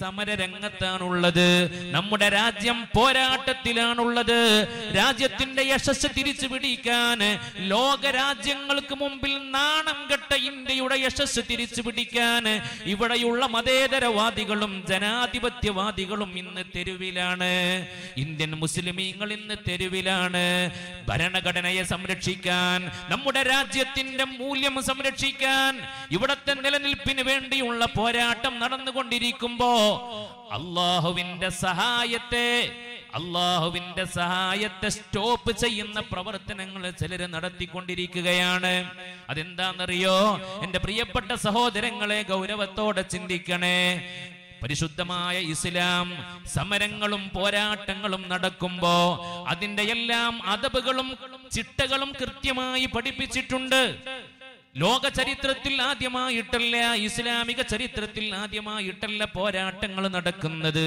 സമര രംഗത്താണുള്ളത് നമ്മുടെ രാജ്യം പോരാട്ടത്തിലാണുള്ളത് രാജ്യത്തിന്റെ യശസ് തിരിച്ചു പിടിക്കാൻ ലോക രാജ്യങ്ങൾക്ക് മുമ്പിൽ നാണം കെട്ട ഇന്ത്യയുടെ യശസ് തിരിച്ചു പിടിക്കാൻ ഇവിടെയുള്ള മതേതരവാദികളും ജനാധിപത്യവാദികളും ഇന്ന് തെരുവിലാണ് ഇന്ത്യൻ മുസ്ലിമീങ്ങൾ ഇന്ന് തെരുവിലാണ് ഭരണഘടനയെ സംരക്ഷിക്കാൻ നമ്മുടെ രാജ്യത്തിന്റെ മൂല്യം സംരക്ഷിക്കാൻ ഇവിടത്തെ നിലനിൽപ്പിന് വേണ്ടിയുള്ള പോരാട്ടം നടന്നുകൊണ്ടിരിക്കുമ്പോ അള്ളാഹുവിന്റെ സഹായത്തെ അള്ളാഹുവിന്റെ സഹായത്തെ സ്റ്റോപ്പ് ചെയ്യുന്ന പ്രവർത്തനങ്ങൾ ചിലര് നടത്തിക്കൊണ്ടിരിക്കുകയാണ് അതെന്താണെന്നറിയോ എന്റെ പ്രിയപ്പെട്ട സഹോദരങ്ങളെ ഗൗരവത്തോടെ ചിന്തിക്കണേ പരിശുദ്ധമായ ഇസ്ലാം സമരങ്ങളും പോരാട്ടങ്ങളും നടക്കുമ്പോ അതിന്റെ എല്ലാം അതപുകളും ചിട്ടകളും കൃത്യമായി പഠിപ്പിച്ചിട്ടുണ്ട് ലോക ചരിത്രത്തിൽ ആദ്യമായിട്ടല്ല ഇസ്ലാമിക ചരിത്രത്തിൽ ആദ്യമായിട്ടല്ല പോരാട്ടങ്ങൾ നടക്കുന്നത്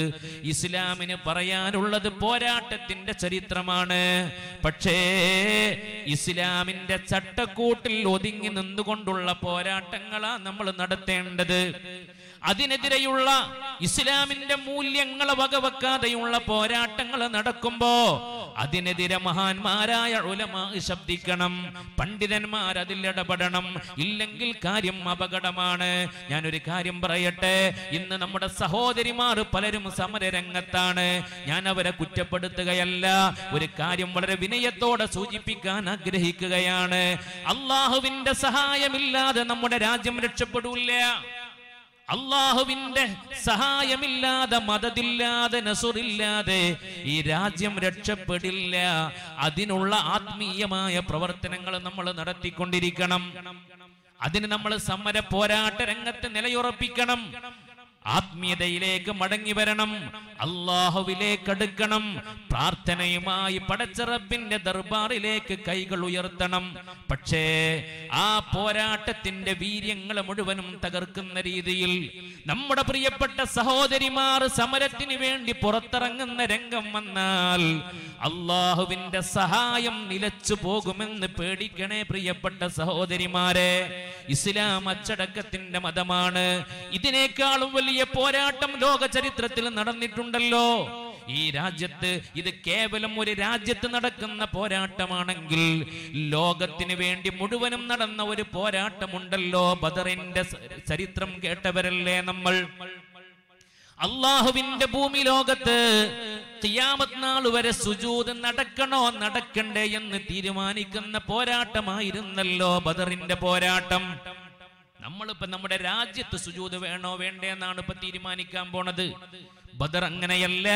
ഇസ്ലാമിന് പറയാനുള്ളത് പോരാട്ടത്തിന്റെ ചരിത്രമാണ് പക്ഷേ ഇസ്ലാമിന്റെ ചട്ടക്കൂട്ടിൽ ഒതുങ്ങി നിന്നുകൊണ്ടുള്ള പോരാട്ടങ്ങളാ നമ്മൾ നടത്തേണ്ടത് അതിനെതിരെയുള്ള ഇസ്ലാമിന്റെ മൂല്യങ്ങളെ വകവെക്കാതെയുള്ള പോരാട്ടങ്ങൾ നടക്കുമ്പോ അതിനെതിരെ മഹാന്മാരായ ഉലമാ ശബ്ദിക്കണം പണ്ഡിതന്മാർ അതിൽ ഇടപെടണം ഇല്ലെങ്കിൽ കാര്യം അപകടമാണ് ഞാനൊരു കാര്യം പറയട്ടെ ഇന്ന് നമ്മുടെ സഹോദരിമാർ പലരും സമരരംഗത്താണ് ഞാൻ അവരെ കുറ്റപ്പെടുത്തുകയല്ല ഒരു കാര്യം വളരെ വിനയത്തോടെ സൂചിപ്പിക്കാൻ ആഗ്രഹിക്കുകയാണ് അള്ളാഹുവിന്റെ സഹായമില്ലാതെ നമ്മുടെ രാജ്യം രക്ഷപ്പെടൂല്ല അള്ളാഹുവിന്റെ സഹായമില്ലാതെ മതതില്ലാതെ നസുറില്ലാതെ ഈ രാജ്യം രക്ഷപ്പെടില്ല അതിനുള്ള ആത്മീയമായ പ്രവർത്തനങ്ങൾ നമ്മൾ നടത്തിക്കൊണ്ടിരിക്കണം അതിന് നമ്മൾ സമര പോരാട്ട രംഗത്ത് നിലയുറപ്പിക്കണം ആത്മീയതയിലേക്ക് മടങ്ങി വരണം അള്ളാഹുവിലേക്ക് അടുക്കണം പ്രാർത്ഥനയുമായി പടച്ചറബിന്റെ ദർബാറിലേക്ക് കൈകൾ ഉയർത്തണം പക്ഷേ ആ പോരാട്ടത്തിന്റെ വീര്യങ്ങൾ മുഴുവനും തകർക്കുന്ന രീതിയിൽ നമ്മുടെ പ്രിയപ്പെട്ട സഹോദരിമാർ സമരത്തിന് വേണ്ടി പുറത്തിറങ്ങുന്ന രംഗം വന്നാൽ അള്ളാഹുവിന്റെ സഹായം നിലച്ചു പോകുമെന്ന് പേടിക്കണേ പ്രിയപ്പെട്ട സഹോദരിമാരെ ഇസ്ലാം അച്ചടക്കത്തിന്റെ മതമാണ് ഇതിനേക്കാളും വലിയ വലിയ പോരാട്ടം ലോക ചരിത്രത്തിൽ നടന്നിട്ടുണ്ടല്ലോ ഈ രാജ്യത്ത് ഇത് കേവലം ഒരു രാജ്യത്ത് നടക്കുന്ന പോരാട്ടമാണെങ്കിൽ ലോകത്തിന് വേണ്ടി മുഴുവനും നടന്ന ഒരു പോരാട്ടമുണ്ടല്ലോ ബദറിന്റെ ചരിത്രം കേട്ടവരല്ലേ നമ്മൾ അള്ളാഹുവിന്റെ ഭൂമി ലോകത്ത് കിയാമത് വരെ സുജൂത് നടക്കണോ നടക്കണ്ടേ എന്ന് തീരുമാനിക്കുന്ന പോരാട്ടമായിരുന്നല്ലോ ബദറിന്റെ പോരാട്ടം നമ്മളിപ്പോ നമ്മുടെ രാജ്യത്ത് സുജൂത് വേണോ വേണ്ടെന്നാണ് ഇപ്പൊ തീരുമാനിക്കാൻ പോണത് ബദർ അങ്ങനെയല്ല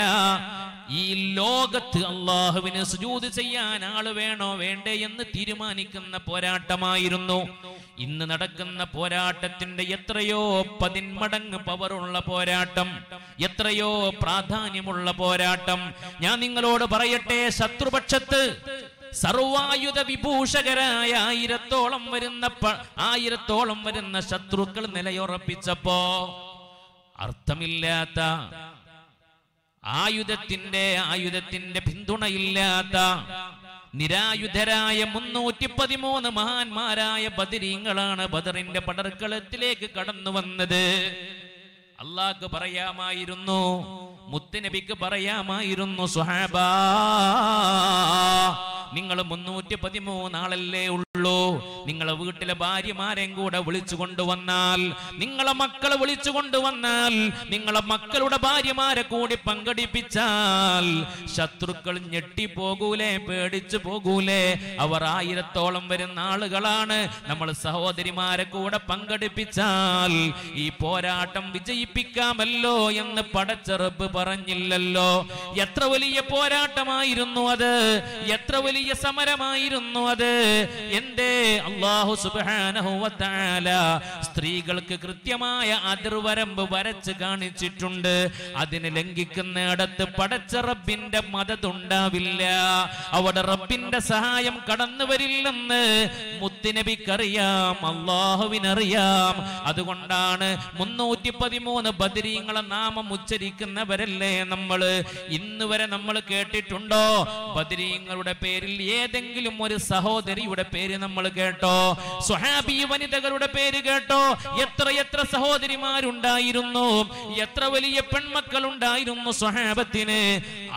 ഈ ലോകത്ത് അള്ളാഹുവിന് സുജൂത് ചെയ്യാൻ ആള് വേണോ വേണ്ടേ എന്ന് തീരുമാനിക്കുന്ന പോരാട്ടമായിരുന്നു ഇന്ന് നടക്കുന്ന പോരാട്ടത്തിന്റെ എത്രയോ പതിന്മടങ്ങ് പവറുള്ള പോരാട്ടം എത്രയോ പ്രാധാന്യമുള്ള പോരാട്ടം ഞാൻ നിങ്ങളോട് പറയട്ടെ ശത്രുപക്ഷത്ത് സർവായുധ വിഭൂഷകരായ ആയിരത്തോളം വരുന്ന ആയിരത്തോളം വരുന്ന ശത്രുക്കൾ നിലയുറപ്പിച്ചപ്പോ അർത്ഥമില്ലാത്ത ആയുധത്തിന്റെ ആയുധത്തിന്റെ പിന്തുണയില്ലാത്ത നിരായുധരായ മുന്നൂറ്റി പതിമൂന്ന് മഹാന്മാരായ ബദരീങ്ങളാണ് ബദറിന്റെ പടർക്കളത്തിലേക്ക് കടന്നു വന്നത് അള്ളാഹ് പറയാമായിരുന്നു മുത്തനബിക്ക് പറയാമായിരുന്നു സുഹാബാ നിങ്ങൾ മുന്നൂറ്റി പതിമൂന്നാളല്ലേ ഉള്ളൂ നിങ്ങളെ വീട്ടിലെ ഭാര്യമാരെയും കൂടെ വിളിച്ചു കൊണ്ടുവന്നാൽ നിങ്ങളെ മക്കളെ വിളിച്ചു കൊണ്ടുവന്നാൽ നിങ്ങളെ മക്കളുടെ ഭാര്യമാരെ കൂടി പങ്കെടുപ്പിച്ചാൽ ശത്രുക്കൾ ഞെട്ടിപ്പോകൂലേ പേടിച്ചു പോകൂലേ അവർ ആയിരത്തോളം വരുന്ന ആളുകളാണ് നമ്മൾ സഹോദരിമാരെ കൂടെ പങ്കെടുപ്പിച്ചാൽ ഈ പോരാട്ടം വിജയിപ്പിക്കാമല്ലോ എന്ന് പടച്ചെറുപ്പ് പറഞ്ഞില്ലല്ലോ എത്ര വലിയ പോരാട്ടമായിരുന്നു അത് എത്ര വലിയ വലിയ സമരമായിരുന്നു അത് എന്റെ അള്ളാഹു സുബാനഹുവത്താല സ്ത്രീകൾക്ക് കൃത്യമായ അതിർവരമ്പ് വരച്ച് കാണിച്ചിട്ടുണ്ട് അതിന് ലംഘിക്കുന്നിടത്ത് പടച്ച റബ്ബിന്റെ മതതുണ്ടാവില്ല അവിടെ റബ്ബിന്റെ സഹായം കടന്നു വരില്ലെന്ന് മുത്തിനബിക്കറിയാം അള്ളാഹുവിനറിയാം അതുകൊണ്ടാണ് മുന്നൂറ്റി പതിമൂന്ന് ബദരീങ്ങളെ നാമം ഉച്ചരിക്കുന്നവരല്ലേ നമ്മള് ഇന്ന് വരെ നമ്മൾ കേട്ടിട്ടുണ്ടോ ബദരീങ്ങളുടെ പേരിൽ ചരിത്രത്തിൽ ഏതെങ്കിലും ഒരു സഹോദരിയുടെ പേര് നമ്മൾ കേട്ടോ സുഹാബി വനിതകളുടെ പേര് കേട്ടോ എത്ര എത്ര സഹോദരിമാരുണ്ടായിരുന്നു എത്ര വലിയ പെൺമക്കൾ ഉണ്ടായിരുന്നു സ്വഹാബത്തിന്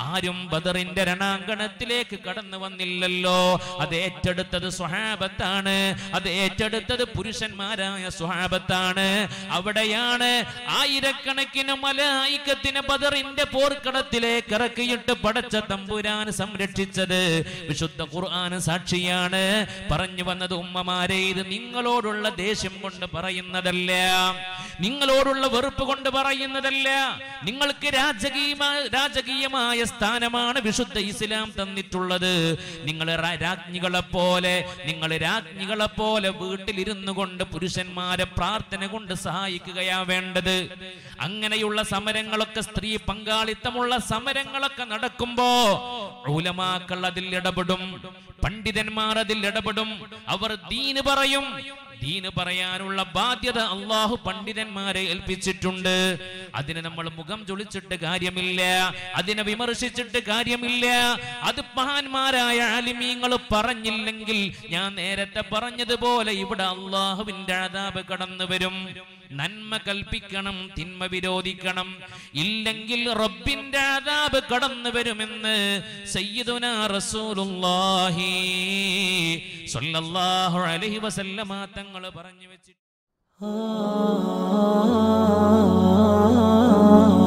ആരും ബദറിന്റെ രണാങ്കണത്തിലേക്ക് കടന്നു വന്നില്ലല്ലോ അത് ഏറ്റെടുത്തത് സ്വഹാബത്താണ് അത് ഏറ്റെടുത്തത് പുരുഷന്മാരായ സ്വഹാബത്താണ് അവിടെയാണ് ആയിരക്കണക്കിന് മലായിക്കത്തിന് ബദറിന്റെ പോർക്കടത്തിലേക്ക് ഇറക്കിയിട്ട് പടച്ച തമ്പുരാൻ സംരക്ഷിച്ചത് വിശുദ്ധ ഖുർആൻ സാക്ഷിയാണ് പറഞ്ഞു വന്നത് ഉമ്മമാരെ ഇത് നിങ്ങളോടുള്ള ദേഷ്യം കൊണ്ട് പറയുന്നതല്ല നിങ്ങളോടുള്ള വെറുപ്പ് കൊണ്ട് പറയുന്നതല്ല നിങ്ങൾക്ക് രാജകീയ രാജകീയമായ സ്ഥാനമാണ് വിശുദ്ധ ഇസ്ലാം തന്നിട്ടുള്ളത് നിങ്ങൾ രാജ്ഞികളെ പോലെ നിങ്ങൾ രാജ്ഞികളെ പോലെ വീട്ടിലിരുന്നു കൊണ്ട് പുരുഷന്മാരെ പ്രാർത്ഥന കൊണ്ട് സഹായിക്കുകയാ വേണ്ടത് അങ്ങനെയുള്ള സമരങ്ങളൊക്കെ സ്ത്രീ പങ്കാളിത്തമുള്ള സമരങ്ങളൊക്കെ നടക്കുമ്പോ ഉലമാക്കൾ അതിൽ ഇടപെടും പണ്ഡിതന്മാർ അതിൽ ഇടപെടും അവർ ദീന് പറയും ദീന് പറയാനുള്ള ബാധ്യത അള്ളാഹു പണ്ഡിതന്മാരെ ഏൽപ്പിച്ചിട്ടുണ്ട് അതിനെ നമ്മൾ മുഖം ചൊളിച്ചിട്ട് കാര്യമില്ല അതിനെ വിമർശിച്ചിട്ട് കാര്യമില്ല അത് മഹാന്മാരായ ആലിമീങ്ങൾ പറഞ്ഞില്ലെങ്കിൽ ഞാൻ നേരത്തെ പറഞ്ഞതുപോലെ ഇവിടെ അള്ളാഹുവിന്റെ അതാപ് കടന്നു വരും നന്മ കൽപ്പിക്കണം തിന്മ വിരോധിക്കണം ഇല്ലെങ്കിൽ റബ്ബിന്റെ അതാപ് കടന്നു വരുമെന്ന് സയ്യിദുനാഹി റസൂലുള്ളാഹി സ്വല്ലല്ലാഹു അലൈഹി വസല്ലമ തങ്ങൾ പറഞ്ഞു വെച്ചിട്ട് Oh.